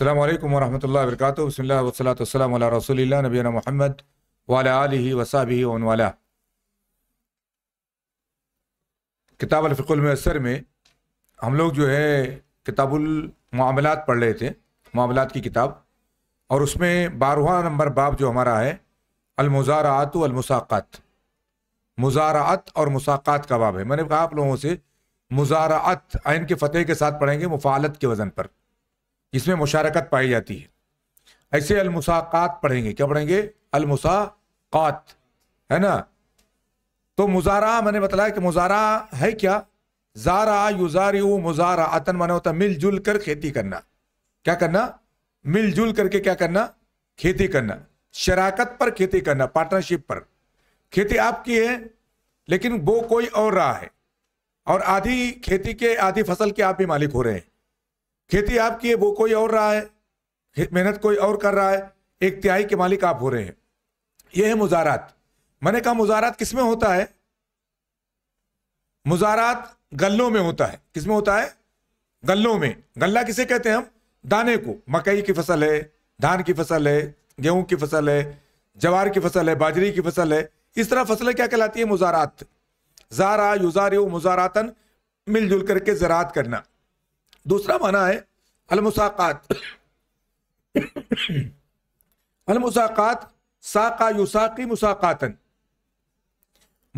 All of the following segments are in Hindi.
अल्लाम वरहमल वर्क वसलाम रसोल नबीना महमद वाला वसाबी वाला किताब अलफ़ुलमसर में हम लोग जो है किताबुलमामलात पढ़ रहे थे मामलात की किताब और उसमें बारवा नंबर बाब जो हमारा है अलमुज़ारात अलमुसाक़ात मुज़ारात और मुसाक़ात का बाब है मैंने कहा आप लोगों से मुज़ारात आयन के फ़तेह के साथ पढ़ेंगे मुफालत के वज़न पर इसमें मुशारकत पाई जाती है ऐसे अलमुसाक़ात पढ़ेंगे क्या पढ़ेंगे अलमुसाक़ात है ना तो मुजारा मैंने बताया कि मुजारा है क्या जारा युजारी मुजारा आतन माने होता मिलजुल कर खेती करना क्या करना मिलजुल करके क्या करना खेती करना शराकत पर खेती करना पार्टनरशिप पर खेती आपकी है लेकिन वो कोई और रहा है और आधी खेती के आधी फसल के आप ही मालिक हो रहे हैं खेती आपकी है वो कोई और रहा है मेहनत कोई और कर रहा है एक तिहाई के मालिक आप हो रहे हैं यह है मुजारात मैंने कहा मुजारात किसमें होता है मुजारात गल्लों में होता है किसमें होता है गल्लों में गल्ला किसे कहते हैं हम दाने को मकई की फसल है धान की फसल है गेहूं की फसल है जवार की फसल है बाजरी की फसल है इस तरह फसलें क्या कहलाती है मुजारात जारा युजारे मुजारातन मिलजुल करके जरात करना दूसरा माना है अलमुसाकात अलमुसाकात साका युसाकी मुसाकातन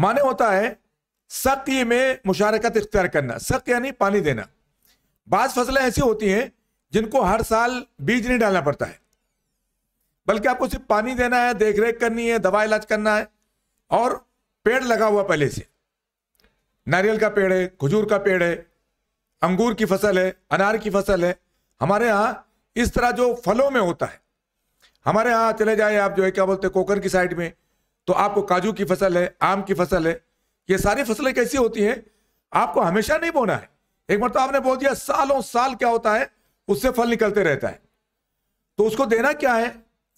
माने होता है सकी में मुशारकत इख्तियार करना सक यानी पानी देना बाज फसलें ऐसी होती हैं जिनको हर साल बीज नहीं डालना पड़ता है बल्कि आपको सिर्फ पानी देना है देख रेख करनी है दवा इलाज करना है और पेड़ लगा हुआ पहले से नारियल का पेड़ है खजूर का पेड़ है अंगूर की फसल है अनार की फसल है हमारे यहाँ इस तरह जो फलों में होता है हमारे यहाँ चले जाए आप जो है क्या बोलते हैं कोकर की साइड में तो आपको काजू की फसल है आम की फसल है ये सारी फसलें कैसी होती हैं आपको हमेशा नहीं बोना है एक बार तो आपने बोल दिया सालों साल क्या होता है उससे फल निकलते रहता है तो उसको देना क्या है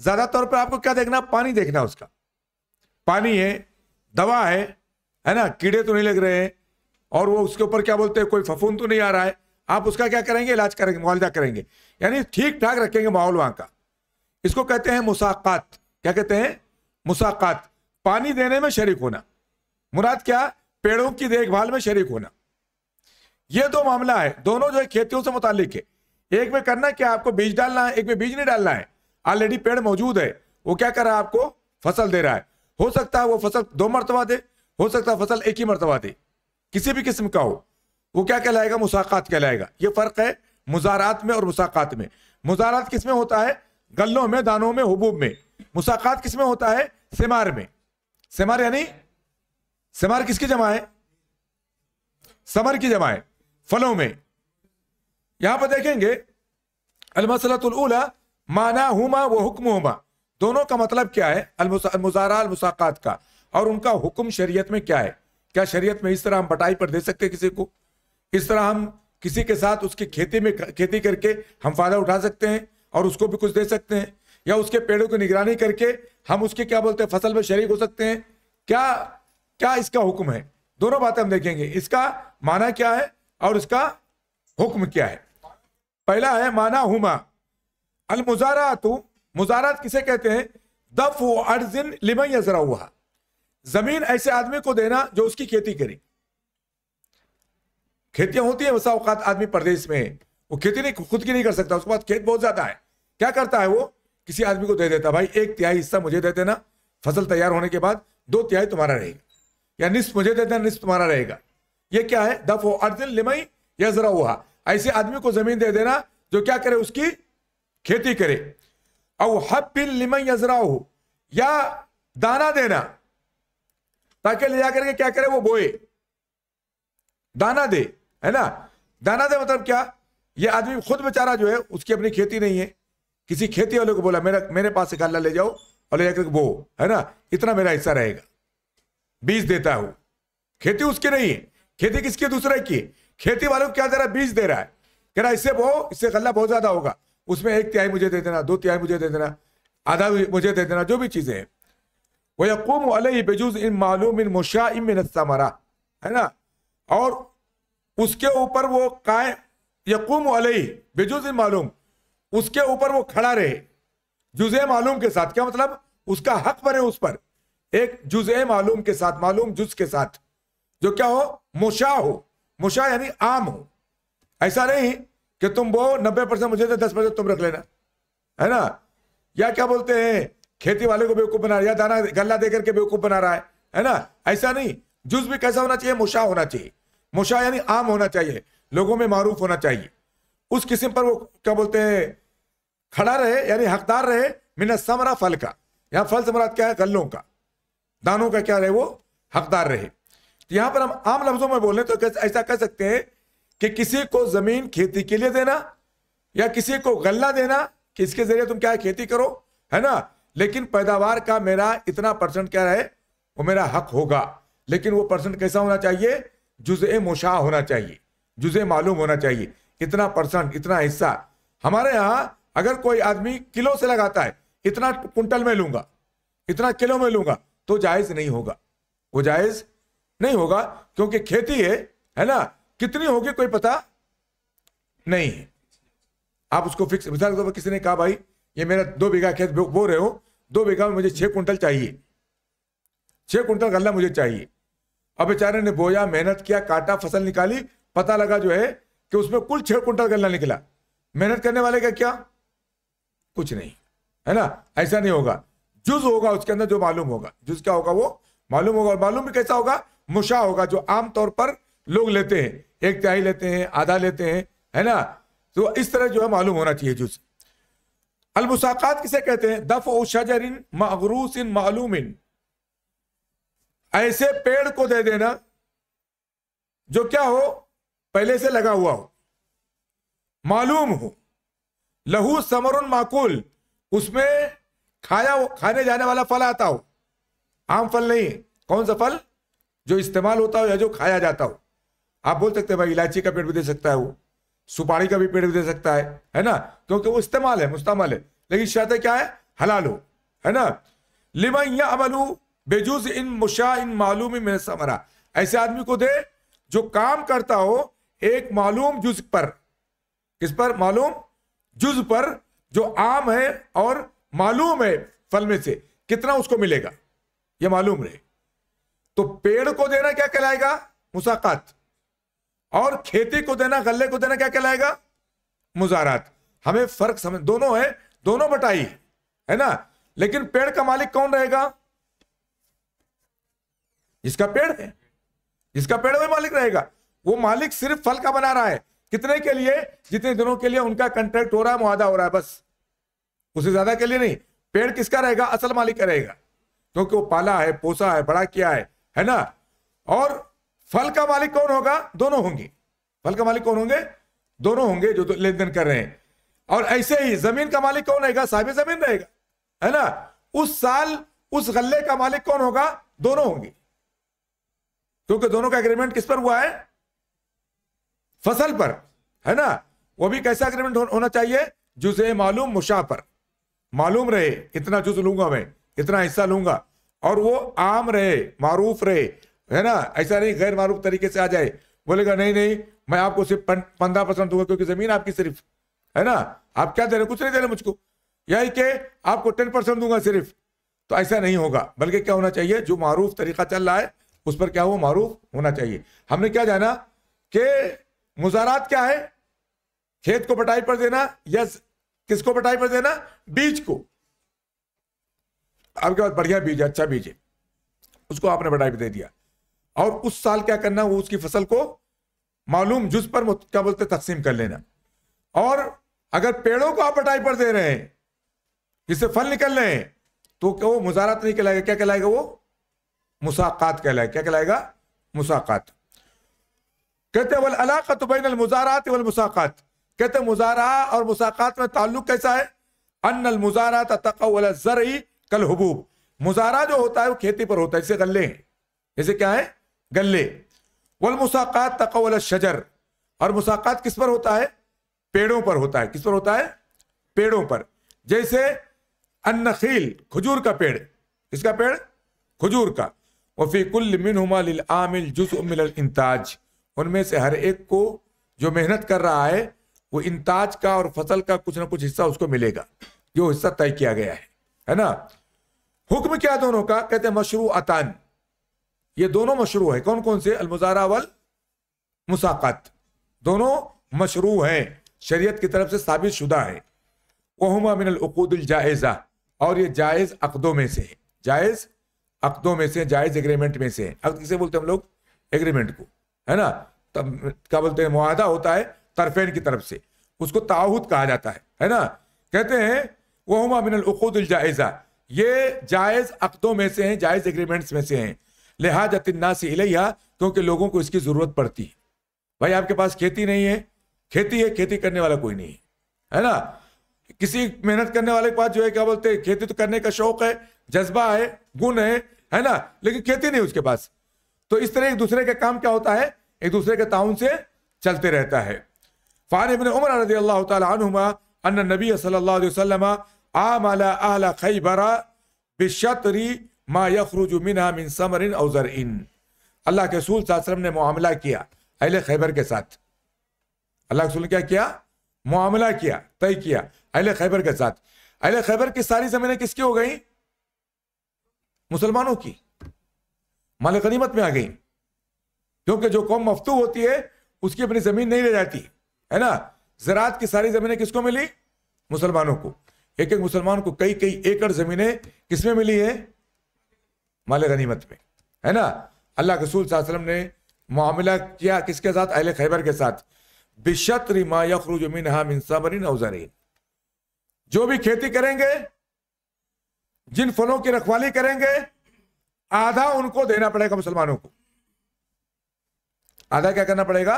ज्यादा तौर पर आपको क्या देखना पानी देखना उसका पानी है दवा है है ना कीड़े तो नहीं लग रहे हैं और वो उसके ऊपर क्या बोलते हैं कोई फफून तो नहीं आ रहा है आप उसका क्या करेंगे इलाज करेंगे मुआवजा करेंगे यानी ठीक ठाक रखेंगे माहौल वहां का इसको कहते हैं मुसाकात क्या कहते हैं मुसाकात पानी देने में शरीक होना मुराद क्या पेड़ों की देखभाल में शरीक होना ये दो मामला है दोनों जो है खेतियों से मुतालिक है एक में करना क्या आपको बीज डालना है एक में बीज नहीं डालना है ऑलरेडी पेड़ मौजूद है वो क्या कर रहा है आपको फसल दे रहा है हो सकता है वो फसल दो मरतबा दे हो सकता है फसल एक ही मरतबा दे किसी भी किस्म का हो वो क्या कहलाएगा मुसाकात कहलाएगा ये फ़र्क है मुजारात में और मुसाकात में मुजारात किस में होता है गलों में दानों में हबूब में मुसाकात किस में होता है सेमार में सेमार यानी सेमार किसकी जमा है समर की जमा है फलों में यहां पर देखेंगे अलमसलतुल माना हुमा व हुक्म हुमा दोनों का मतलब क्या है अलमुजारा अलमुसाकात का और उनका हुक्म शरीयत में क्या है क्या शरीयत में इस तरह हम बटाई पर दे सकते किसी को इस तरह हम किसी के साथ उसकी खेती में खेती करके हम फायदा उठा सकते हैं और उसको भी कुछ दे सकते हैं या उसके पेड़ों की निगरानी करके हम उसके क्या बोलते हैं फसल में शरीक हो सकते हैं क्या क्या इसका हुक्म है दोनों बातें हम देखेंगे इसका माना क्या है और इसका हुक्म क्या है पहला है माना हुमा तू मुजारात किसे कहते हैं दफ अर्जिन लिमय जरा हुआ जमीन ऐसे आदमी को देना जो उसकी खेती करे खेतियां होती है वसा औकात आदमी प्रदेश में वो खेती नहीं खुद की नहीं कर सकता उसके बाद खेत बहुत ज्यादा है क्या करता है वो किसी आदमी को दे देता भाई एक तिहाई हिस्सा मुझे दे देना फसल तैयार होने के बाद दो तिहाई तुम्हारा रहेगा या निस्फ मुझे दे देना निस्फ तुम्हारा रहेगा ये क्या है दफ हो अर्जुन लिमई या जरा हुआ ऐसे आदमी को जमीन दे देना जो क्या करे उसकी खेती करे और हब बिन लिमई यजरा हो या दाना देना ताकि ले जाकर के क्या करे वो बोए दाना दे है ना दाना दे मतलब क्या ये आदमी खुद बेचारा जो है उसकी अपनी खेती नहीं है किसी खेती वाले को बोला मेरा मेरे पास से गल्ला ले जाओ और ले जाकर बो है ना इतना मेरा हिस्सा रहेगा बीज देता हूं खेती उसकी नहीं है खेती किसकी दूसरे की खेती वालों को क्या दे रहा है बीज दे रहा है कह रहा इससे बो इससे गल्ला बहुत ज्यादा होगा उसमें एक तिहाई मुझे दे देना दो तिहाई मुझे दे देना आधा मुझे दे देना जो भी चीजें हैं वक़ूम बेजुज़ इन मालूम इन मुशा समरा है ना और उसके ऊपर वो काय यकूम अलई बेजुज़ इन मालूम उसके ऊपर वो खड़ा रहे जुजे मालूम के साथ क्या मतलब उसका हक बने उस पर एक जुजे मालूम के साथ मालूम जुज के साथ जो क्या हो मुशा हो मुशा यानी आम हो ऐसा नहीं कि तुम वो नब्बे परसेंट मुझे दे दस परसेंट तुम रख लेना है ना या क्या बोलते हैं खेती वाले को बेवकूफ बना रहा है दाना गल्ला दे करके बेवकूफ बना रहा है है ना ऐसा नहीं जूस भी कैसा होना चाहिए मुशा होना चाहिए मुशा यानी आम होना चाहिए लोगों में मारूफ होना चाहिए उस किस्म पर वो क्या बोलते हैं खड़ा रहे यानी हकदार रहे मिन समरा फल का यहाँ फल से क्या है गल्लों का दानों का क्या रहे वो हकदार रहे तो यहां पर हम आम लफ्जों में बोले तो ऐसा कह सकते हैं कि किसी को जमीन खेती के लिए देना या किसी को गल्ला देना कि इसके जरिए तुम क्या खेती करो है ना लेकिन पैदावार का मेरा इतना परसेंट क्या है वो मेरा हक होगा लेकिन वो परसेंट कैसा होना चाहिए जुज़ मुशाह होना चाहिए जुज़ मालूम होना चाहिए इतना परसेंट इतना हिस्सा हमारे यहाँ अगर कोई आदमी किलो से लगाता है इतना कुंटल में लूंगा इतना किलो में लूंगा तो जायज़ नहीं होगा वो जायज़ नहीं होगा क्योंकि खेती है है ना कितनी होगी कोई पता नहीं है आप उसको फिक्स मिसाल के तौर पर किसी ने कहा भाई ये मेरा दो बीघा खेत बो रहे हो दो बीघा में मुझे छः कुंटल चाहिए छः कुंटल गल्ला मुझे चाहिए अब बेचारे ने बोया मेहनत किया काटा फसल निकाली पता लगा जो है कि उसमें कुल छः कुंटल गल्ला निकला मेहनत करने वाले का क्या कुछ नहीं है ना ऐसा नहीं होगा जुज होगा उसके अंदर जो मालूम होगा जुज क्या होगा वो मालूम होगा और मालूम भी कैसा होगा मुशा होगा जो आमतौर पर लोग लेते हैं एक तिहाई लेते हैं आधा लेते हैं है ना तो इस तरह जो है मालूम होना चाहिए जुज अलमुसाकात किसे कहते हैं दफ इन मगरूस इन मालूम ऐसे पेड़ को दे देना जो क्या हो पहले से लगा हुआ हो मालूम हो लहू समर माकूल उसमें खाया खाने जाने वाला फल आता हो आम फल नहीं है कौन सा फल जो इस्तेमाल होता हो या जो खाया जाता हो आप बोल सकते हैं भाई इलायची का पेड़ भी दे सकता है वो सुपारी का भी पेड़ भी दे सकता है है ना क्योंकि तो, तो वो इस्तेमाल है मुस्तमल है लेकिन शर्त क्या है हलाल हो है ना लिमा या अमलू बेजूज इन मुशा इन मालूम में समरा ऐसे आदमी को दे जो काम करता हो एक मालूम जुज पर किस पर मालूम जुज पर जो आम है और मालूम है फल में से कितना उसको मिलेगा यह मालूम रहे तो पेड़ को देना क्या कहलाएगा मुसाकात और खेती को देना गले को देना क्या कहलाएगा मुजारात हमें फर्क समझ दोनों है दोनों बटाई है ना लेकिन पेड़ का मालिक कौन रहेगा इसका पेड़ है इसका पेड़ वही मालिक रहेगा वो मालिक सिर्फ फल का बना रहा है कितने के लिए जितने दिनों के लिए उनका कंट्रैक्ट हो रहा है मुआदा हो रहा है बस उसे ज्यादा के लिए नहीं पेड़ किसका रहेगा असल मालिक का रहेगा क्योंकि तो वो पाला है पोसा है बड़ा किया है है ना और फल का मालिक कौन होगा दोनों होंगे फल का मालिक कौन होंगे दोनों होंगे जो तो लेन देन कर रहे हैं और ऐसे ही जमीन का मालिक कौन रहेगा साहब जमीन रहेगा है ना उस साल उस गल्ले का मालिक कौन होगा दोनों होंगे क्योंकि दोनों का एग्रीमेंट किस पर हुआ है फसल पर है ना वो भी कैसा एग्रीमेंट हो, होना चाहिए जुजे मालूम मुशा पर मालूम रहे इतना जुज लूंगा मैं इतना हिस्सा लूंगा और वो आम रहे मारूफ रहे है ना ऐसा नहीं गैर मारूफ तरीके से आ जाए बोलेगा नहीं नहीं मैं आपको सिर्फ पंद्रह परसेंट दूंगा क्योंकि जमीन आपकी सिर्फ है ना आप क्या दे रहे कुछ नहीं दे रहे मुझको यही के आपको टेन परसेंट दूंगा सिर्फ तो ऐसा नहीं होगा बल्कि क्या होना चाहिए जो मारूफ तरीका चल रहा है उस पर क्या हुआ मारूफ होना चाहिए हमने क्या जाना कि मुजारात क्या है खेत को बटाई पर देना या किसको बटाई पर देना बीज को आपके पास बढ़िया बीज अच्छा बीज है उसको आपने बटाई पर दे दिया और उस साल क्या करना वो उसकी फसल को मालूम जुज पर क्या बोलते तकसीम कर लेना और अगर पेड़ों को आप अटाई पर दे रहे हैं जिससे फल निकल रहे हैं तो क्या वो मुजारत नहीं कहलाएगा क्या कहलाएगा वो मुसाकात कहलाएगा क्या कहलाएगा मुसाकात कहते वल अलाकत बैन मुजारात वल मुसाकात कहते मुजारा और मुसाकात में ताल्लुक कैसा है अन मुजारात जर जरई कल हबूब मुजारा जो होता है वो खेती पर होता है जैसे गल्ले हैं जैसे क्या है गले वल मुसाकात तकवल शजर और मुसाकात किस पर होता है पेड़ों पर होता है किस पर होता है पेड़ों पर जैसे अन्नखील खजूर का पेड़ किसका पेड़ खजूर का वफी कुल मिन आमिल जुस इंताज उनमें से हर एक को जो मेहनत कर रहा है वो इंताज का और फसल का कुछ ना कुछ हिस्सा उसको मिलेगा जो हिस्सा तय किया गया है है ना हुक्म क्या दोनों का कहते मशरू अतान ये दोनों मशरू है कौन कौन से अलमुजारा वल मुसाकत दोनों मशरू है शरीयत की तरफ से साबित शुदा है कोहुमा मिनल उकूदुल जायज़ा और ये जायज़ अकदों में से है जायज़ अकदों में से जायज़ एग्रीमेंट में से है किसे बोलते हैं हम लोग एग्रीमेंट को है ना तब क्या बोलते हैं माहदा होता है तरफेन की तरफ से उसको ताहुद कहा जाता है है ना कहते हैं वहुमा मिनल उकूदुल जायज़ा ये जायज़ अकदों में से है जायज़ एग्रीमेंट्स में से हैं लिहाजा तिन्ना से हिलैया क्योंकि लोगों को इसकी ज़रूरत पड़ती है भाई आपके पास खेती नहीं है खेती है खेती करने वाला कोई नहीं है है ना किसी मेहनत करने वाले के पास जो है क्या बोलते हैं खेती तो करने का शौक है जज्बा है गुण है है ना लेकिन खेती नहीं उसके पास तो इस तरह एक दूसरे का काम क्या होता है एक दूसरे के ताउन से चलते रहता है फ़ान इबन उमर रजी अल्लाह तुमा अन्न नबी सल्ला वसलम आमला आला खैबरा बिशतरी मा यखरूज मिना मिन समरिन अवजर इन अल्लाह के रसूल सासरम ने मामला किया अहल खैबर के साथ अल्लाह रसूल क्या किया मामला किया तय किया अहल खैबर के साथ अहल खैबर की सारी जमीनें किसकी हो गई मुसलमानों की माल में आ गई क्योंकि जो कौम मफतू होती है उसकी अपनी जमीन नहीं रह जाती है ना जरात की सारी जमीनें किसको मिली मुसलमानों को एक एक मुसलमान को कई कई एकड़ जमीनें किसमें मिली है माल गनीमत में है ना अल्लाह रसूल वसल्लम ने मामला किया किसके साथ अहल खैबर के साथ बिशत रिमा यखरूज मिन हामिन जो भी खेती करेंगे जिन फलों की रखवाली करेंगे आधा उनको देना पड़ेगा मुसलमानों को आधा क्या करना पड़ेगा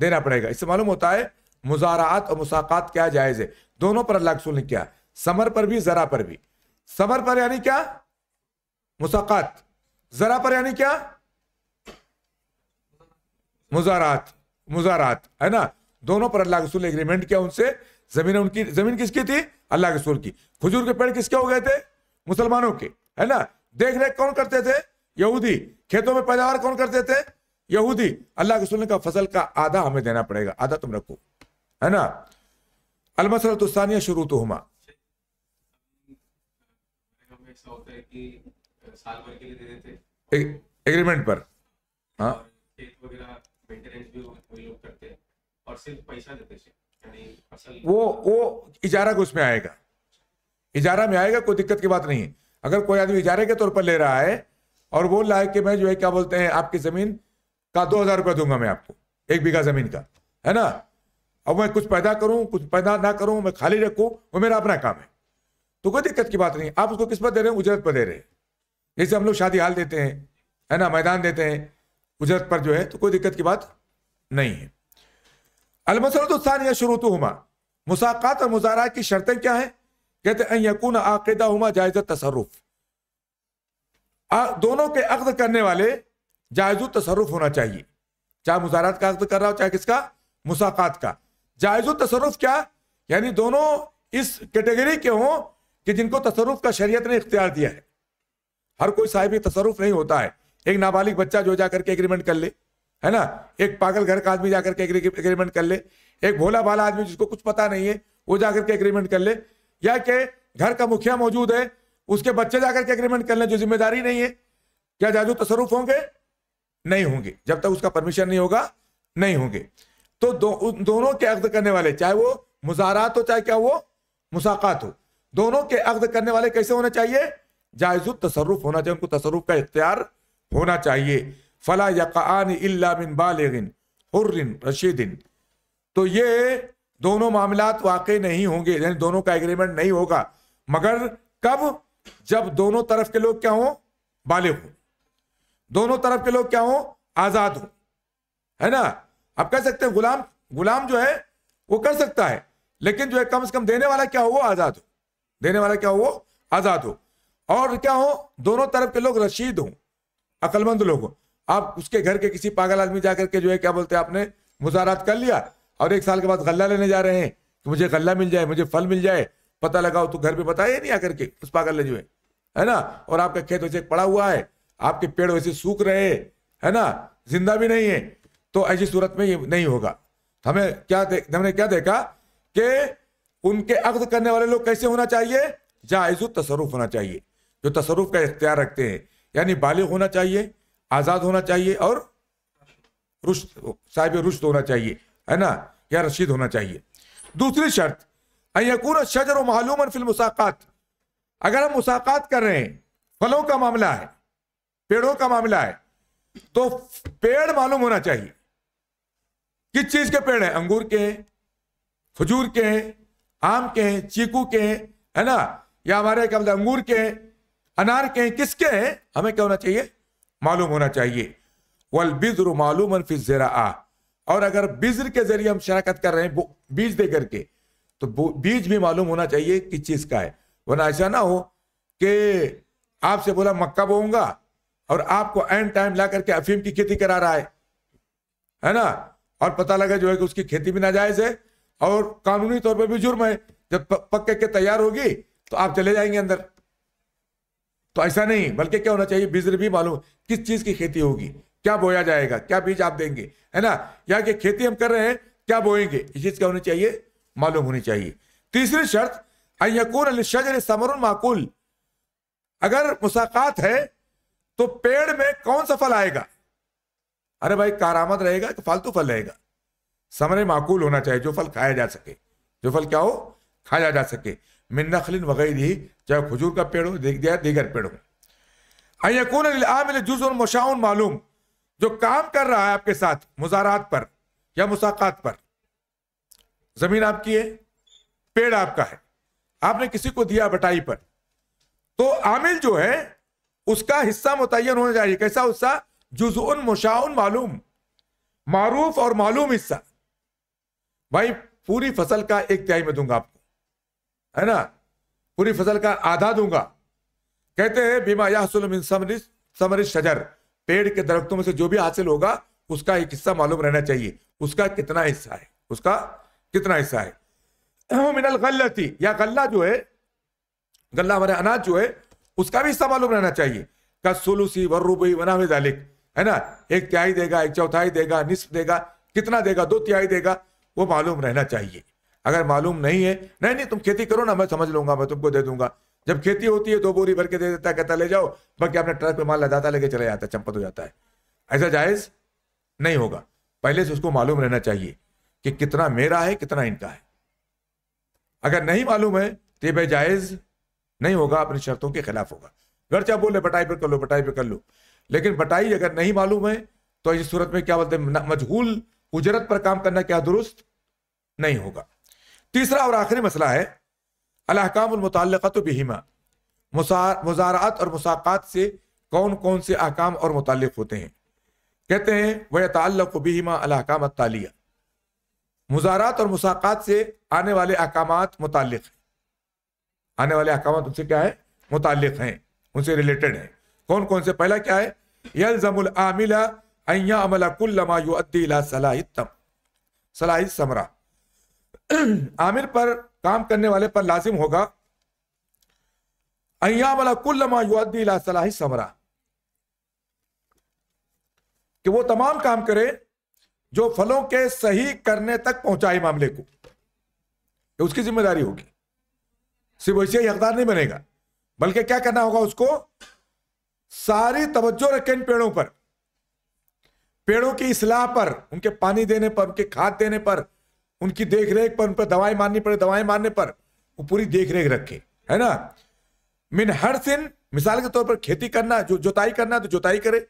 देना पड़ेगा इससे मालूम होता है मुजारात और मुसाकात क्या जायज है दोनों पर अल्लाह रसूल ने किया समर पर भी जरा पर भी समर पर यानी क्या मुसाकात जरा पर यानी क्या मुजारात मुजारात है ना दोनों पर अल्लाह रसूल एग्रीमेंट किया उनसे जमीन उनकी जमीन किसकी थी अल्लाह रसूल की खजूर के पेड़ किसके हो गए थे मुसलमानों के है ना देख रेख कौन करते थे यहूदी खेतों में पैदावार कौन करते थे यहूदी अल्लाह रसूल ने कहा फसल का आधा हमें देना पड़ेगा आधा तुम रखो है ना अलमसरतानिया शुरू तो हुमा साल भर के लिए दे देते एग्रीमेंट पर हाँ खेत वगैरह मेंटेनेंस भी वही लोग करते हैं और सिर्फ पैसा देते हैं वो वो इजारा को उसमें आएगा इजारा में आएगा कोई दिक्कत की बात नहीं है अगर कोई आदमी इजारे के तौर पर ले रहा है और बोल रहा है कि मैं जो है क्या बोलते हैं आपकी जमीन का दो हजार रुपया दूंगा मैं आपको एक बीघा जमीन का है ना अब मैं कुछ पैदा करूं कुछ पैदा ना करूं मैं खाली रखूं वो मेरा अपना काम है तो कोई दिक्कत की बात नहीं आप उसको किस्मत दे रहे हैं उजरत पर दे रहे हैं जैसे हम लोग शादी हाल देते हैं है ना मैदान देते हैं उजरत पर जो है तो कोई दिक्कत की बात नहीं है अलमसरतान या शुरू तो हुमा मुसाकात और मुजारा की शर्तें क्या है कहते हैं यकून आकदा हुमा जायज़ तसरुफ दोनों के अक्द करने वाले जायज़ तसरुफ होना चाहिए चाहे मुजारात का अक्द कर रहा हो चाहे किसका मुसाकात का जायज़ तसरुफ क्या यानी दोनों इस कैटेगरी के हों कि जिनको तसरुफ का शरीय ने इख्तियार दिया है हर कोई साहिब तसरुफ नहीं होता है एक नाबालिग बच्चा जो जाकर के एग्रीमेंट कर ले है ना एक पागल घर का आदमी जाकर के एग्रीमेंट कर ले एक भोला भाला आदमी जिसको कुछ पता नहीं है वो जाकर के एग्रीमेंट कर ले या के घर का मुखिया मौजूद है उसके बच्चे जाकर के एग्रीमेंट कर ले जो जिम्मेदारी नहीं है क्या जादू तसरुफ होंगे नहीं होंगे जब तक उसका परमिशन नहीं होगा नहीं होंगे तो दो, दोनों के अक्द करने वाले चाहे वो मुजारात हो चाहे क्या वो मुसाकात हो दोनों के अक्द करने वाले कैसे होने चाहिए जायजुद तसरुफ होना चाहिए उनको तसरुफ का इख्तियार होना चाहिए फला यकान इलामिन बालिगिन हुर्रिन रशीदिन तो ये दोनों मामला वाकई नहीं होंगे यानी दोनों का एग्रीमेंट नहीं होगा मगर कब जब दोनों तरफ के लोग क्या हों बालिग हों दोनों तरफ के लोग क्या हों आज़ाद हों है ना आप कह सकते हैं गुलाम गुलाम जो है वो कर सकता है लेकिन जो है कम से कम देने वाला क्या हो वो आज़ाद हो देने वाला क्या हो वो आज़ाद हो और क्या हो दोनों तरफ के लोग रशीद हों अकलमंद लोग हों आप उसके घर के किसी पागल आदमी जाकर के जो है क्या बोलते हैं आपने मुजारात कर लिया और एक साल के बाद गल्ला लेने जा रहे हैं कि मुझे गल्ला मिल जाए मुझे फल मिल जाए पता लगाओ तो घर पे बताया नहीं आकर के उस पागल ने जो है है ना और आपका खेत वैसे पड़ा हुआ है आपके पेड़ वैसे सूख रहे है ना जिंदा भी नहीं है तो ऐसी सूरत में ये नहीं होगा हमें क्या हमने क्या देखा कि उनके अक्द करने वाले लोग कैसे होना चाहिए जायजु तसरुफ होना चाहिए जो तसरुफ का इख्तियार रखते हैं यानी बालिग होना चाहिए आज़ाद होना चाहिए और रुश्त साहिब रुश्त होना चाहिए है ना या रशीद होना चाहिए दूसरी शर्त अयकून शजर मालूम फिल मुसाकात अगर हम मुसाकात कर रहे हैं फलों का मामला है पेड़ों का मामला है तो पेड़ मालूम होना चाहिए किस चीज के पेड़ है अंगूर के हैं खजूर के हैं आम के हैं चीकू के हैं है ना या हमारे क्या अंगूर के हैं अनार के हैं किसके हैं हमें क्या होना चाहिए मालूम होना चाहिए वल बिज्र मालूम फिर जरा आ और अगर बिज्र के जरिए हम शराकत कर रहे हैं बीज दे करके तो बीज भी मालूम होना चाहिए किस चीज़ का है वरना ऐसा ना हो कि आपसे बोला मक्का बोऊंगा और आपको एंड टाइम ला करके अफीम की खेती करा रहा है है ना और पता लगा जो है कि उसकी खेती भी नाजायज है और कानूनी तौर पर भी जुर्म है जब पक्के के तैयार होगी तो आप चले जाएंगे अंदर तो ऐसा नहीं बल्कि क्या होना चाहिए बीज भी मालूम किस चीज की खेती होगी क्या बोया जाएगा क्या बीज आप देंगे है ना या कि खेती हम कर रहे हैं क्या बोएंगे इस चीज क्या होनी चाहिए मालूम होनी चाहिए तीसरी शर्त अयकून शजर समरुन माकूल अगर मुसाकात है तो पेड़ में कौन सा फल आएगा अरे भाई कारामद रहेगा कि फालतू फल रहेगा समरे माकूल होना चाहिए जो फल खाया जा सके जो फल क्या हो खाया जा सके मिन नखलिन ही चाहे खजूर का पेड़ हो देख दिया दीगर पेड़ हो अयकून आमिल जुज और मुशाउन मालूम जो काम कर रहा है आपके साथ मुजारात पर या मुसाकात पर जमीन आपकी है पेड़ आपका है आपने किसी को दिया बटाई पर तो आमिल जो है उसका हिस्सा मुतयन होना चाहिए कैसा हिस्सा जुज उन मुशाउन मालूम मारूफ और मालूम हिस्सा भाई पूरी फसल का एक तिहाई में दूंगा आप है ना पूरी फसल का आधा दूंगा कहते हैं बीमा या समरिस शजर पेड़ के दरख्तों में से जो भी हासिल होगा उसका एक हिस्सा मालूम रहना चाहिए उसका कितना हिस्सा है उसका कितना हिस्सा है मिनल गलती या गल्ला जो है गल्ला हमारे अनाज जो है उसका भी हिस्सा मालूम रहना चाहिए कसुलूसी वर्रुबई वनावे जालिक है ना एक तिहाई देगा एक चौथाई देगा निस्फ देगा कितना देगा दो तिहाई देगा वो मालूम रहना चाहिए अगर मालूम नहीं है नहीं नहीं तुम खेती करो ना मैं समझ लूंगा मैं तुमको दे दूंगा जब खेती होती है दो तो बोरी भर के दे देता है कहता ले जाओ बाकी अपने ट्रक पे माल लदाता लेके चला जाता है चंपत हो जाता है ऐसा जायज नहीं होगा पहले से उसको मालूम रहना चाहिए कि कितना मेरा है कितना इनका है अगर नहीं मालूम है तो ये जायज नहीं होगा अपनी शर्तों के खिलाफ होगा घर चाहे बोले बटाई पर कर लो बटाई पर कर लो लेकिन बटाई अगर नहीं मालूम है तो इस सूरत में क्या बोलते हैं मजहूल उजरत पर काम करना क्या दुरुस्त नहीं होगा तीसरा और आखिरी मसला है अलहकामतलत बहिमा मुजारात और मुसाक़ात से कौन कौन से अहकाम और मुतल होते हैं कहते हैं वह तल्लक बहिमा अलहकाम तालिया मुजारात और मुसाक़ात से आने वाले अहकाम मुतल हैं आने वाले अहकाम उनसे क्या है मुतल हैं उनसे रिलेटेड हैं कौन कौन से पहला क्या है यलजमल आमिला अमला कुल्लमा युद्दी सलाहित समरा आमिर पर काम करने वाले पर लाजिम होगा अयामला कुल्लमा युद्दी समरा कि वो तमाम काम करे जो फलों के सही करने तक पहुंचाए मामले को उसकी जिम्मेदारी होगी सिर्फ वैसे ही हकदार नहीं बनेगा बल्कि क्या करना होगा उसको सारी तवज्जो रखे इन पेड़ों पर पेड़ों की इसलाह पर उनके पानी देने पर उनके खाद देने पर उनकी देख रेख पर उन पर दवाएं मारनी पड़े दवाएं मारने पर वो पूरी देख रेख रखे है ना मिन हर सिन मिसाल के तौर पर खेती करना जो जोताई करना है तो जोताई करे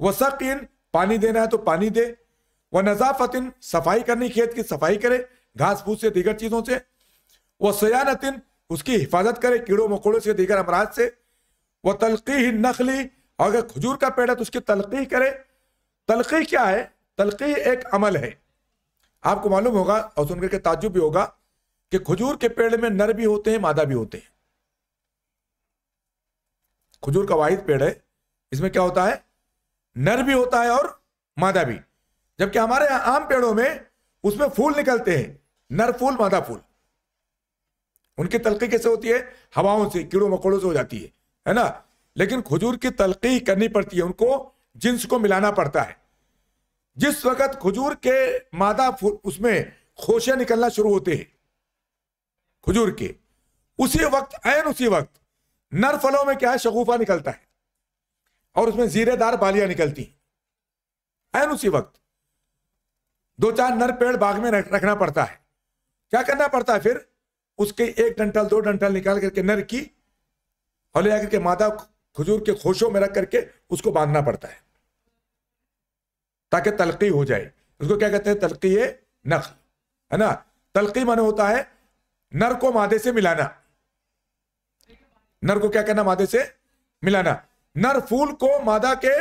वह सकिन पानी देना है तो पानी दे वह नजाफतिन सफाई करनी खेत की सफाई करे घास फूस से दीगर चीजों से वह सयानतिन उसकी हिफाजत करे कीड़ों मकोड़ों से दीगर अमराज से वह तलकी नखली अगर खजूर का पेड़ है तो उसकी तलकी करे तलखी क्या है तलखी एक अमल है आपको मालूम होगा और सुनकर के ताजुब भी होगा कि खजूर के पेड़ में नर भी होते हैं मादा भी होते हैं खजूर का वाहिद पेड़ है इसमें क्या होता है नर भी होता है और मादा भी जबकि हमारे आम पेड़ों में उसमें फूल निकलते हैं नर फूल मादा फूल उनकी तलकी कैसे होती है हवाओं से कीड़ों मकोड़ों से हो जाती है है ना लेकिन खजूर की तलकी करनी पड़ती है उनको जिन्स को मिलाना पड़ता है जिस वक्त खजूर के मादा उसमें खोशे निकलना शुरू होते हैं खजूर के उसी वक्त एन उसी वक्त नर फलों में क्या है शगुफा निकलता है और उसमें जीरेदार बालियां निकलती हैं एन उसी वक्त दो चार नर पेड़ बाग में रखना पड़ता है क्या करना पड़ता है फिर उसके एक डंटल दो डंटल निकाल करके नर की और ले जाकर के मादा खजूर के खोशों में रख करके उसको बांधना पड़ता है ताकि तलकी हो जाए उसको क्या कहते हैं तलकी नख है ना तलकी मन होता है नर को मादे से मिलाना नर को क्या करना मादे से मिलाना नर फूल को मादा के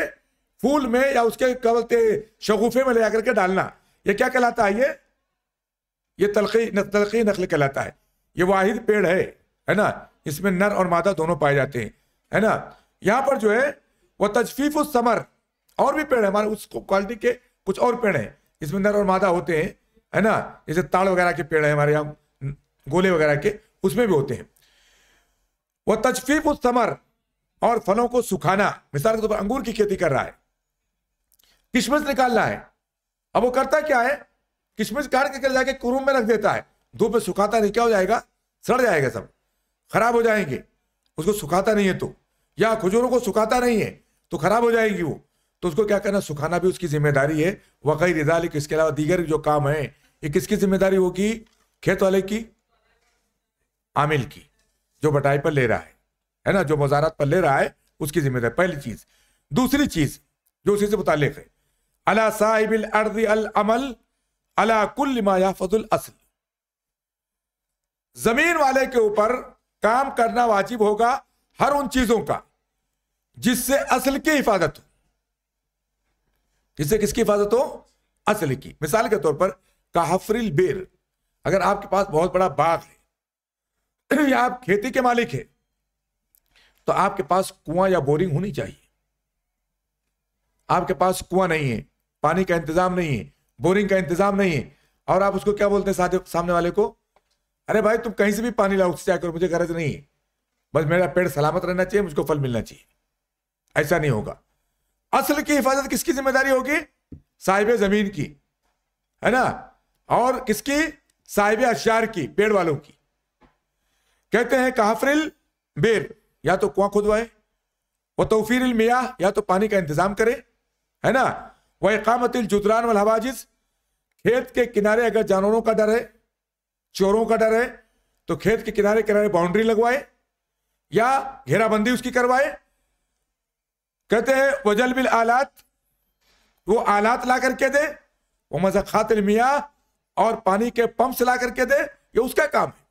फूल में या उसके कवलते शगुफे में ले करके डालना ये क्या कहलाता है ये ये तलखी तलखी नखल कहलाता है ये वाहिद पेड़ है है ना इसमें नर और मादा दोनों पाए जाते हैं है ना यहाँ पर जो है वह तजफीफ समर और भी पेड़ है हमारे उस क्वालिटी के कुछ और पेड़ है इसमें नर और मादा होते हैं है ना जैसे ताड़ वगैरह के पेड़ है हमारे यहाँ गोले वगैरह के उसमें भी होते हैं वह तजफीफ उस समर और फलों को सुखाना मिसाल के तौर पर अंगूर की खेती कर रहा है किशमिश निकालना है अब वो करता क्या है किशमिश काट के जाके कुरूम में रख देता है धूप में सुखाता नहीं क्या हो जाएगा सड़ जाएगा सब खराब हो जाएंगे उसको सुखाता नहीं है तो या खजूरों को सुखाता नहीं है तो खराब हो जाएगी वो तो उसको क्या करना सुखाना भी उसकी जिम्मेदारी है वकई रिदालिक इसके अलावा दीगर जो काम है ये किसकी जिम्मेदारी होगी खेत वाले की आमिल की जो बटाई पर ले रहा है है ना जो मजारत पर ले रहा है उसकी जिम्मेदारी पहली चीज दूसरी चीज जो उसी से मुतल है अला साहिब अल अमल अला कुल माया फजुल असल जमीन वाले के ऊपर काम करना वाजिब होगा हर उन चीजों का जिससे असल की हिफाजत हो जिससे किसकी हिफाजत हो असल की मिसाल के तौर पर काहफरिल बेर अगर आपके पास बहुत बड़ा बाग है या आप खेती के मालिक है तो आपके पास कुआं या बोरिंग होनी चाहिए आपके पास कुआं नहीं है पानी का इंतजाम नहीं है बोरिंग का इंतजाम नहीं है और आप उसको क्या बोलते हैं सामने वाले को अरे भाई तुम कहीं से भी पानी लाओ उससे जाकर मुझे गरज नहीं है बस मेरा पेड़ सलामत रहना चाहिए मुझको फल मिलना चाहिए ऐसा नहीं होगा असल की हिफाजत किसकी जिम्मेदारी होगी साहिब जमीन की है ना और किसकी साहिब अशार की पेड़ वालों की कहते हैं काफरिल बेर या तो कुआं खुदवाए वह तोफीर मिया या तो पानी का इंतजाम करे है ना वह इकामतिल जुदरान वाल हवाजिज खेत के किनारे अगर जानवरों का डर है चोरों का डर है तो खेत के किनारे किनारे बाउंड्री लगवाए या घेराबंदी उसकी करवाए कहते हैं वजल बिल आलात वो आलात ला करके दे वो मजखातिल मिया और पानी के पंप ला करके दे ये उसका काम है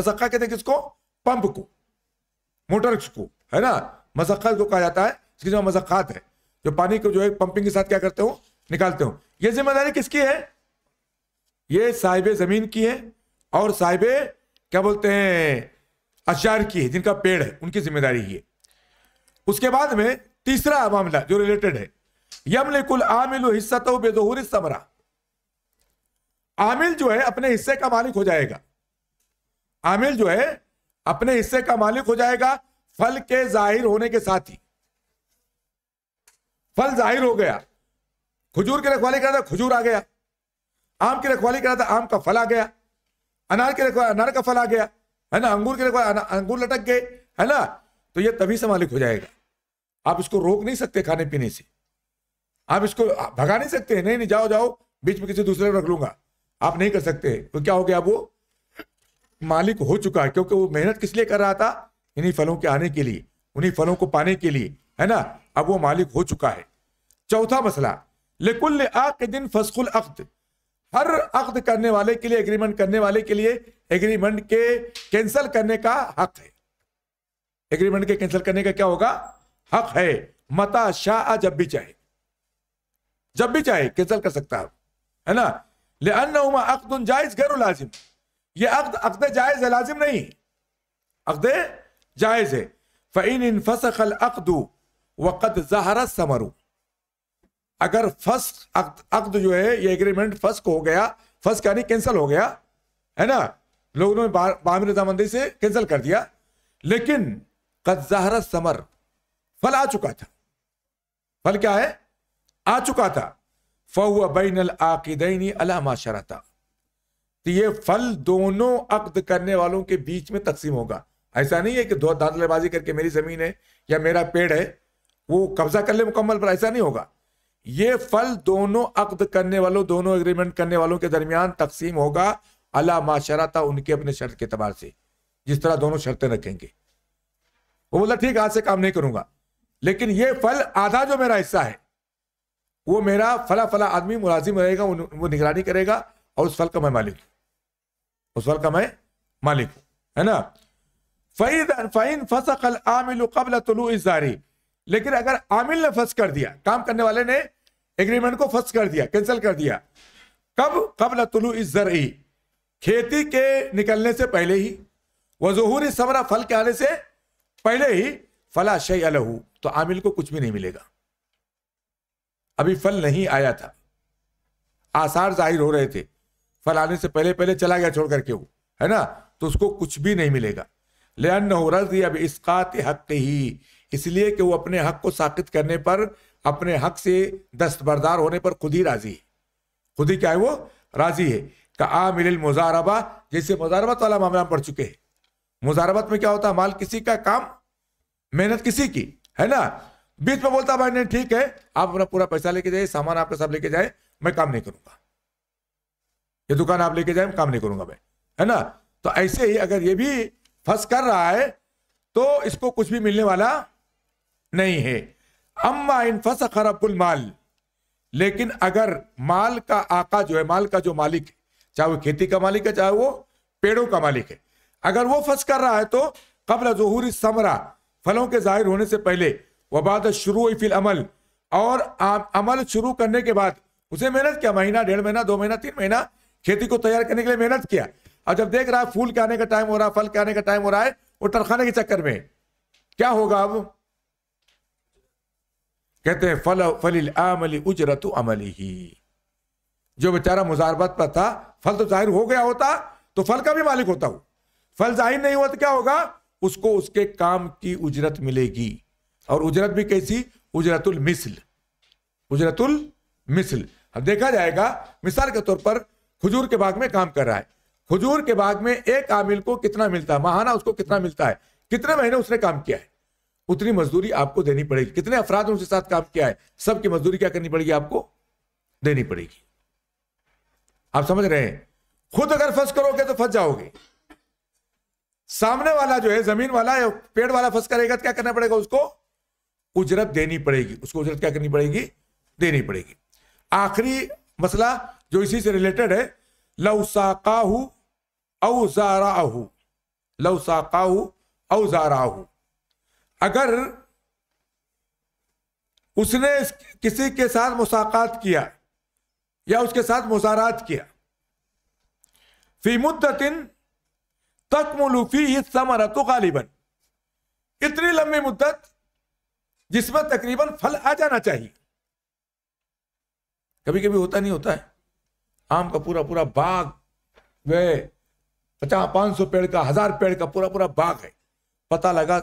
मजक्का कहते हैं किसको पंप को मोटर को है ना मजक्का को कहा जाता है इसकी जो मजक्त है जो पानी को जो है पंपिंग के साथ क्या करते हो निकालते हो ये जिम्मेदारी किसकी है ये साहिब जमीन की है और साहिब क्या बोलते हैं अशार की है जिनका पेड़ है उनकी जिम्मेदारी ये उसके बाद में तीसरा मामला जो रिलेटेड है कुल आमिल हिस्सा बेजहूर समरा आमिल जो है अपने हिस्से का मालिक हो जाएगा आमिल जो है अपने हिस्से का मालिक हो जाएगा फल के जाहिर होने के साथ ही फल जाहिर हो गया खजूर की रखवाली करा था खजूर आ गया आम की रखवाली करा था आम का फल आ गया अनार की रखवाली अनार का फल आ गया है ना अंगूर की रखवाली अंगूर लटक गए है ना तो ये तभी से मालिक हो जाएगा आप इसको रोक नहीं सकते खाने पीने से आप इसको भगा नहीं सकते नहीं नहीं जाओ जाओ बीच में किसी दूसरे को रख लूंगा आप नहीं कर सकते तो क्या हो गया वो मालिक हो चुका है क्योंकि वो मेहनत किस लिए कर रहा था इन्हीं फलों के आने के लिए उन्हीं फलों को पाने के लिए है ना अब वो मालिक हो चुका है चौथा मसला लेकुल दिन फसकुल अख्त हर अख्त करने वाले के लिए एग्रीमेंट करने वाले के लिए एग्रीमेंट के कैंसिल करने का हक है एग्रीमेंट के कैंसिल करने का क्या होगा हक है मता शाह जब भी चाहे जब भी चाहे कैंसल कर सकता है है ना ले अन्न जायज गैर लाजिम ये अक्द अक्द जायज है लाजिम नहीं अक्द जायज है फिन इन फसल अकदू वक़द जहरत समरू अगर अक्द, अक्द जो है ये एग्रीमेंट फस्क हो गया फस्क यानी कैंसिल हो गया है ना लोगों ने बामी रजामंदी से कैंसिल कर दिया लेकिन कद जहरत समर फल आ चुका था फल क्या है आ चुका था फहुआ बैन अल आकिदनी अलामा शराता तो ये फल दोनों अक्द करने वालों के बीच में तकसीम होगा ऐसा नहीं है कि दो दादलेबाजी करके मेरी जमीन है या मेरा पेड़ है वो कब्जा कर ले मुकम्मल पर ऐसा नहीं होगा ये फल दोनों अक्द करने वालों दोनों एग्रीमेंट करने वालों के दरमियान तकसीम होगा अला माशराता उनके अपने शर्त के तबार से जिस तरह दोनों शर्तें रखेंगे वो बोला ठीक आज से काम नहीं करूंगा लेकिन ये फल आधा जो मेरा हिस्सा है वो मेरा फला फला आदमी मुलाजिम रहेगा वो निगरानी करेगा और उस फल का मैं मालिक हूं उस फल का मैं मालिक हूं है ना फईद फैन फसकल आमिल कबल तुलू इजारी लेकिन अगर आमिल ने फस कर दिया काम करने वाले ने एग्रीमेंट को फस कर दिया कैंसिल कर दिया कब कबल तुलू इस खेती के निकलने से पहले ही वजहूर समरा फल के आने से पहले ही फला शही अलहू तो आमिल को कुछ भी नहीं मिलेगा अभी फल नहीं आया था आसार जाहिर हो रहे थे फल आने से पहले पहले चला गया छोड़ करके वो है ना तो उसको कुछ भी नहीं मिलेगा लेन हो रज अब इसकात हक ही इसलिए कि वो अपने हक को साकित करने पर अपने हक से दस्तबरदार होने पर खुद ही राजी है खुद ही क्या है वो राजी है का आमिल मुजारबा जैसे मुजारबत वाला मामला पढ़ चुके हैं मुजारबत में क्या होता है माल किसी का काम मेहनत किसी की है ना बीच में बोलता भाई नहीं ठीक है आप अपना पूरा पैसा लेके जाइए सामान आपके सब लेके जाए मैं काम नहीं करूंगा ये दुकान आप लेके जाए मैं काम नहीं करूंगा भाई है ना तो ऐसे ही अगर ये भी फंस कर रहा है तो इसको कुछ भी मिलने वाला नहीं है अम्मा इन फस खराबुल माल लेकिन अगर माल का आका जो है माल का जो मालिक है चाहे वो खेती का मालिक है चाहे वो पेड़ों का मालिक है अगर वो फंस कर रहा है तो कबल जहूरी समरा फलों के जाहिर होने से पहले वबाद शुरू फिल अमल और अमल शुरू करने के बाद उसे मेहनत किया महीना डेढ़ महीना दो महीना तीन महीना खेती को तैयार करने के लिए मेहनत किया और जब देख रहा है फूल के आने का टाइम हो रहा है फल के आने का टाइम हो रहा है वो टरखाने के चक्कर में क्या होगा अब कहते हैं फल फलिल आमली उजरतु अमली ही जो बेचारा मुजारबत पर था फल तो जाहिर हो गया होता तो फल का भी मालिक होता हूं फल जाहिर नहीं हुआ तो क्या होगा उसको उसके काम की उजरत मिलेगी और उजरत भी कैसी उजरतुल मिसल उजरतुल मिसल अब देखा जाएगा मिसाल के तौर पर खजूर के बाग में काम कर रहा है खजूर के बाग में एक आमिल को कितना मिलता है माहाना उसको कितना मिलता है कितने महीने उसने काम किया है उतनी मजदूरी आपको देनी पड़ेगी कितने अफराद उसके साथ काम किया है सबकी मजदूरी क्या करनी पड़ेगी आपको देनी पड़ेगी आप समझ रहे हैं खुद अगर फंस करोगे तो फंस जाओगे सामने वाला जो है जमीन वाला पेड़ वाला फंस करेगा तो क्या करना पड़ेगा उसको उजरत देनी पड़ेगी उसको उजरत क्या करनी पड़ेगी देनी पड़ेगी आखिरी मसला जो इसी से रिलेटेड है लउसाकाहू अवजाराहू लउसाकाहू अवजाराहू अगर उसने किसी के साथ मुसाकात किया या उसके साथ मुजारात किया फी तकमलूफी समरा तो गालिबन इतनी लंबी मुद्दत जिसमें तकरीबन फल आ जाना चाहिए कभी कभी होता नहीं होता है आम का पूरा पूरा बाग वे पचास पांच सौ पेड़ का हजार पेड़ का पूरा पूरा बाग है पता लगा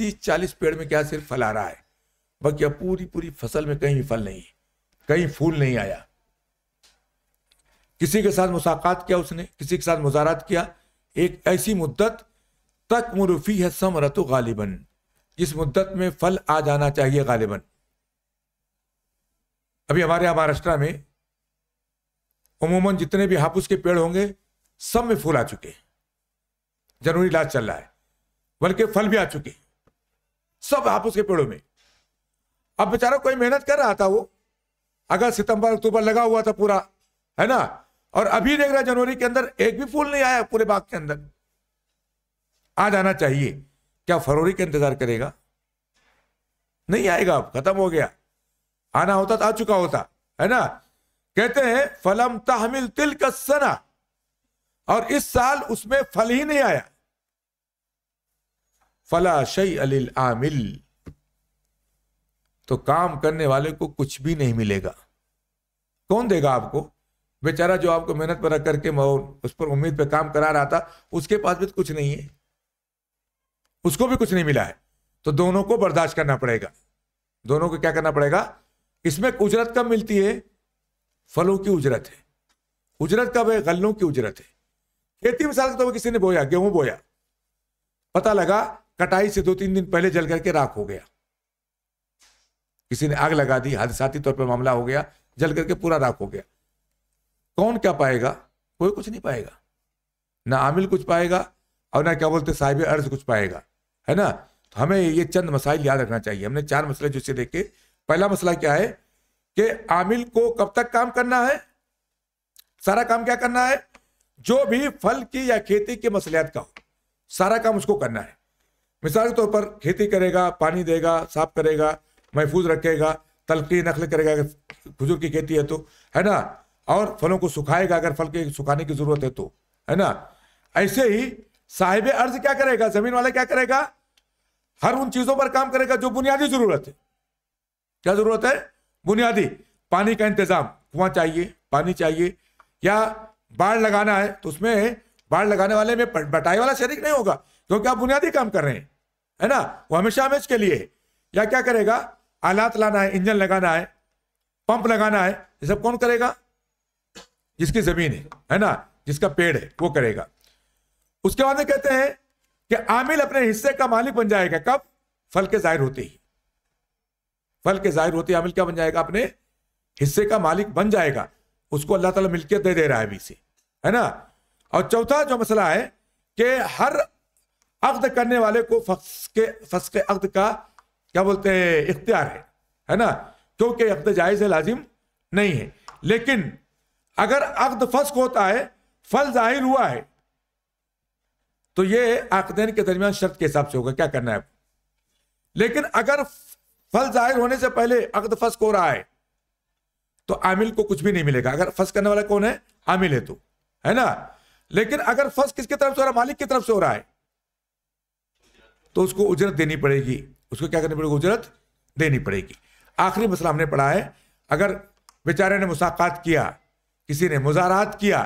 तीस चालीस पेड़ में क्या सिर्फ फल आ रहा है बाकी अब पूरी पूरी फसल में कहीं फल नहीं कहीं फूल नहीं आया किसी के साथ मुसाकात किया उसने किसी के साथ मुजारात किया एक ऐसी मुद्दत तक मुरुफी है समरत गालिबन जिस मुद्दत में फल आ जाना चाहिए गालिबन अभी हमारे यहाँ महाराष्ट्र में उमूमन जितने भी हापुस के पेड़ होंगे सब में फूल आ चुके हैं जनवरी लास्ट चल रहा है बल्कि फल भी आ चुके सब हापुस के पेड़ों में अब बेचारा कोई मेहनत कर रहा था वो अगर सितंबर अक्टूबर लगा हुआ था पूरा है ना और अभी देख रहा जनवरी के अंदर एक भी फूल नहीं आया पूरे बाग के अंदर आ जाना चाहिए क्या फरवरी का इंतजार करेगा नहीं आएगा अब खत्म हो गया आना होता तो आ चुका होता है ना कहते हैं फलम तहमिल तिल का सना और इस साल उसमें फल ही नहीं आया फला शई अलिल आमिल तो काम करने वाले को कुछ भी नहीं मिलेगा कौन देगा आपको बेचारा जो आपको मेहनत पर रख करके उस पर उम्मीद पे काम करा रहा था उसके पास भी कुछ नहीं है उसको भी कुछ नहीं मिला है तो दोनों को बर्दाश्त करना पड़ेगा दोनों को क्या करना पड़ेगा इसमें उजरत कब मिलती है फलों की उजरत है उजरत कब है गलों की उजरत है खेती मिसाल के तौर तो पर किसी ने बोया गेहूं बोया पता लगा कटाई से दो तीन दिन पहले जल करके राख हो गया किसी ने आग लगा दी हादसाती तौर पर मामला हो गया जल करके पूरा राख हो गया कौन क्या पाएगा कोई कुछ नहीं पाएगा ना आमिल कुछ पाएगा और ना क्या बोलते साहिब अर्ज कुछ पाएगा है ना तो हमें ये चंद मसाइल याद रखना चाहिए हमने चार मसले जो इसे देखे पहला मसला क्या है कि आमिल को कब तक काम करना है सारा काम क्या करना है जो भी फल की या खेती के मसलियात का हो सारा काम उसको करना है मिसाल के तौर पर खेती करेगा पानी देगा साफ करेगा महफूज रखेगा तलकी नखल करेगा खजूर की खेती है तो है ना और फलों को सुखाएगा अगर फल के सुखाने की जरूरत है तो है ना ऐसे ही साहिब अर्ज क्या करेगा जमीन वाला क्या करेगा हर उन चीजों पर काम करेगा जो बुनियादी जरूरत है क्या जरूरत है बुनियादी पानी का इंतजाम कुआं चाहिए पानी चाहिए या बाढ़ लगाना है तो उसमें बाढ़ लगाने वाले में बटाई वाला शरीक नहीं होगा क्योंकि आप बुनियादी काम कर रहे हैं है ना वो हमेशा हमेश के लिए है या क्या करेगा आलात लाना है इंजन लगाना है पंप लगाना है ये सब कौन करेगा जिसकी जमीन है है ना जिसका पेड़ है वो करेगा उसके बाद में कहते हैं कि आमिल अपने हिस्से का मालिक बन जाएगा कब फल के जाहिर होते ही फल के जाहिर होते आमिल क्या बन जाएगा अपने हिस्से का मालिक बन जाएगा उसको अल्लाह ताला मिलकर दे दे रहा है अभी से है ना और चौथा जो मसला है कि हर अक्द करने वाले को फस के फस के अक्द का क्या बोलते हैं इख्तियार है है ना क्योंकि अक्द जायज लाजिम नहीं है लेकिन अगर अकद फस्क होता है फल जाहिर हुआ है तो ये आकदेन के दरमियान शर्त के हिसाब से होगा क्या करना है लेकिन अगर फल जाहिर होने से पहले अकद फस्क हो रहा है तो आमिल को कुछ भी नहीं मिलेगा अगर फस करने वाला कौन है आमिल है तो है ना लेकिन अगर फस किसकी तरफ से हो रहा है मालिक की तरफ से हो रहा है तो उसको उजरत देनी पड़ेगी उसको क्या करनी पड़ेगी उजरत देनी पड़ेगी आखिरी मसला हमने पढ़ा है अगर बेचारे ने मुसाकात किया किसी ने मुजारात किया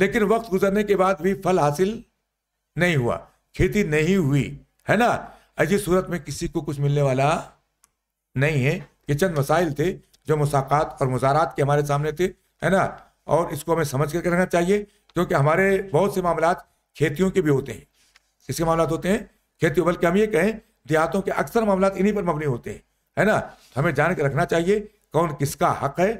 लेकिन वक्त गुजरने के बाद भी फल हासिल नहीं हुआ खेती नहीं हुई है ना ऐसी सूरत में किसी को कुछ मिलने वाला नहीं है ये चंद मसाइल थे जो मुसाकात और मुजारात के हमारे सामने थे है ना और इसको हमें समझ करके रखना चाहिए क्योंकि हमारे बहुत से मामला खेतियों के भी होते हैं इसके मामला होते हैं खेती बल्कि हम ये कहें देहातों के अक्सर मामला इन्हीं पर मबनी होते हैं है ना हमें जान के रखना चाहिए कौन किसका हक है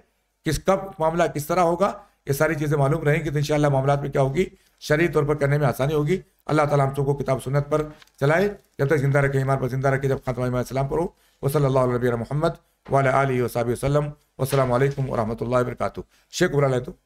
किस कब मामला किस तरह होगा ये सारी चीज़ें मालूम रहेंगी तो इन मामला में क्या होगी शरीर तौर पर करने में आसानी होगी अल्लाह ताला हम सबको किताब सुन्नत पर चलाए जब तक जिंदा रखे ईमान पर जिंदा रखे जब खातमा सलाम करो वो सल्ला नबी मोहम्मद वाल आली वसाबी वसलम वसलम वरहमल वर्क शेख बुरा तो